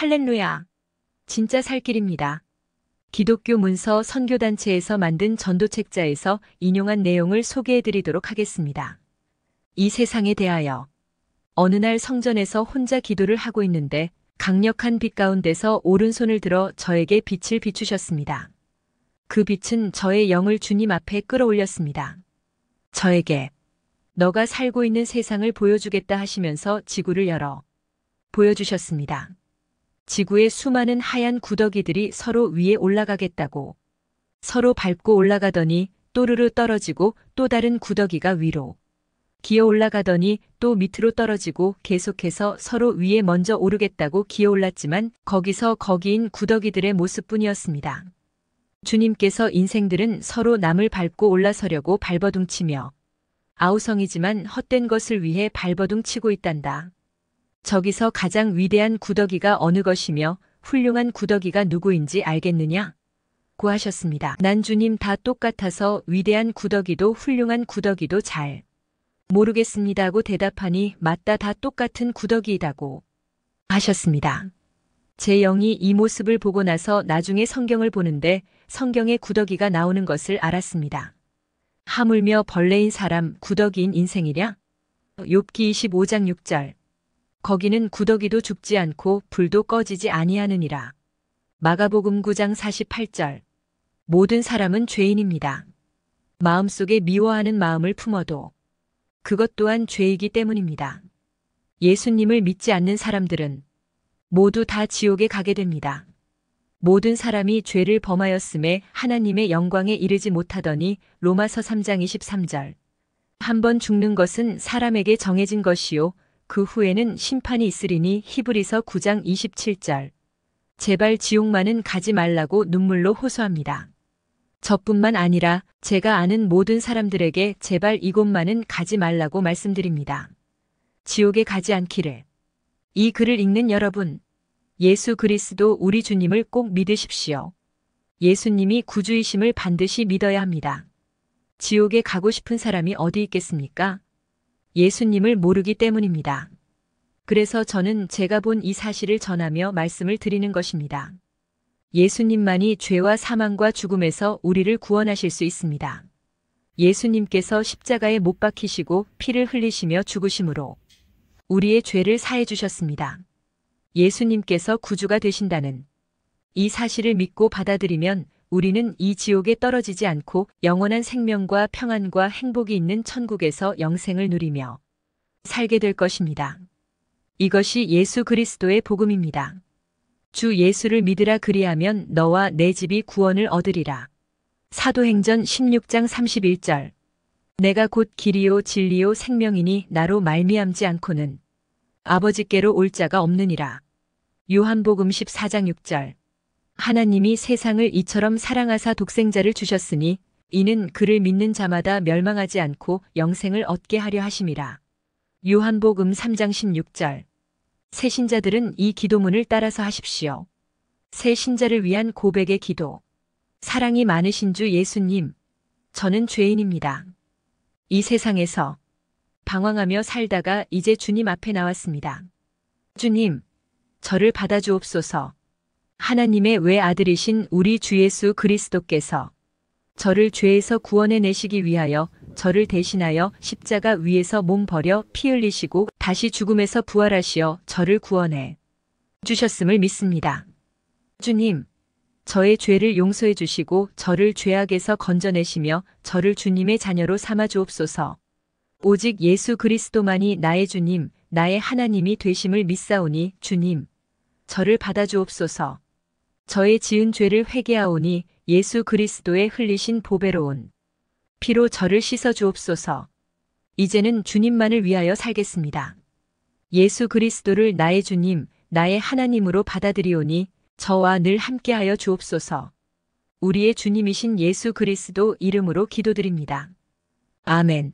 할렐루야. 진짜 살 길입니다. 기독교 문서 선교단체에서 만든 전도책자에서 인용한 내용을 소개해드리도록 하겠습니다. 이 세상에 대하여 어느 날 성전에서 혼자 기도를 하고 있는데 강력한 빛 가운데서 오른손을 들어 저에게 빛을 비추셨습니다. 그 빛은 저의 영을 주님 앞에 끌어올렸습니다. 저에게 너가 살고 있는 세상을 보여주겠다 하시면서 지구를 열어 보여주셨습니다. 지구의 수많은 하얀 구더기들이 서로 위에 올라가겠다고 서로 밟고 올라가더니 또르르 떨어지고 또 다른 구더기가 위로 기어 올라가더니 또 밑으로 떨어지고 계속해서 서로 위에 먼저 오르겠다고 기어 올랐지만 거기서 거기인 구더기들의 모습뿐이었습니다. 주님께서 인생들은 서로 남을 밟고 올라서려고 발버둥치며 아우성이지만 헛된 것을 위해 발버둥치고 있단다. 저기서 가장 위대한 구더기가 어느 것이며 훌륭한 구더기가 누구인지 알겠느냐? 고하셨습니다. 난주님 다 똑같아서 위대한 구더기도 훌륭한 구더기도 잘 모르겠습니다고 대답하니 맞다 다 똑같은 구더기이다고 하셨습니다. 제 영이 이 모습을 보고 나서 나중에 성경을 보는데 성경에 구더기가 나오는 것을 알았습니다. 하물며 벌레인 사람 구더기인 인생이랴? 어, 욥기 25장 6절 거기는 구더기도 죽지 않고 불도 꺼지지 아니하느니라. 마가복음 9장 48절 모든 사람은 죄인입니다. 마음속에 미워하는 마음을 품어도 그것 또한 죄이기 때문입니다. 예수님을 믿지 않는 사람들은 모두 다 지옥에 가게 됩니다. 모든 사람이 죄를 범하였음에 하나님의 영광에 이르지 못하더니 로마서 3장 23절. 한번 죽는 것은 사람에게 정해진 것이요 그 후에는 심판이 있으리니 히브리서 9장 27절. 제발 지옥만은 가지 말라고 눈물로 호소합니다. 저뿐만 아니라 제가 아는 모든 사람들에게 제발 이곳만은 가지 말라고 말씀드립니다. 지옥에 가지 않기를. 이 글을 읽는 여러분, 예수 그리스도 우리 주님을 꼭 믿으십시오. 예수님이 구주이심을 반드시 믿어야 합니다. 지옥에 가고 싶은 사람이 어디 있겠습니까? 예수님을 모르기 때문입니다. 그래서 저는 제가 본 이 사실을 전하며 말씀을 드리는 것입니다. 예수님만이 죄와 사망과 죽음에서 우리를 구원하실 수 있습니다. 예수님께서 십자가에 못 박히시고 피를 흘리시며 죽으심으로 우리의 죄를 사해 주셨습니다. 예수님께서 구주가 되신다는 이 사실을 믿고 받아들이면 우리는 이 지옥에 떨어지지 않고 영원한 생명과 평안과 행복이 있는 천국에서 영생을 누리며 살게 될 것입니다. 이것이 예수 그리스도의 복음입니다. 주 예수를 믿으라 그리하면 너와 내 집이 구원을 얻으리라. 사도행전 16장 31절 내가 곧 길이요 진리요 생명이니 나로 말미암지 않고는 아버지께로 올 자가 없느니라. 요한복음 14장 6절 하나님이 세상을 이처럼 사랑하사 독생자를 주셨으니 이는 그를 믿는 자마다 멸망하지 않고 영생을 얻게 하려 하심이라. 요한복음 3장 16절 새 신자들은 이 기도문을 따라서 하십시오. 새 신자를 위한 고백의 기도 사랑이 많으신 주 예수님 저는 죄인입니다. 이 세상에서 방황하며 살다가 이제 주님 앞에 나왔습니다. 주님, 저를 받아주옵소서. 하나님의 외아들이신 우리 주 예수 그리스도께서 저를 죄에서 구원해 내시기 위하여 저를 대신하여 십자가 위에서 몸 버려 피 흘리시고 다시 죽음에서 부활하시어 저를 구원해 주셨음을 믿습니다. 주님, 저의 죄를 용서해 주시고 저를 죄악에서 건져내시며 저를 주님의 자녀로 삼아 주옵소서. 오직 예수 그리스도만이 나의 주님, 나의 하나님이 되심을 믿사오니 주님, 저를 받아 주옵소서. 저의 지은 죄를 회개하오니 예수 그리스도의 흘리신 보배로운 피로 저를 씻어 주옵소서. 이제는 주님만을 위하여 살겠습니다. 예수 그리스도를 나의 주님, 나의 하나님으로 받아들이오니 저와 늘 함께하여 주옵소서. 우리의 주님이신 예수 그리스도 이름으로 기도드립니다. 아멘.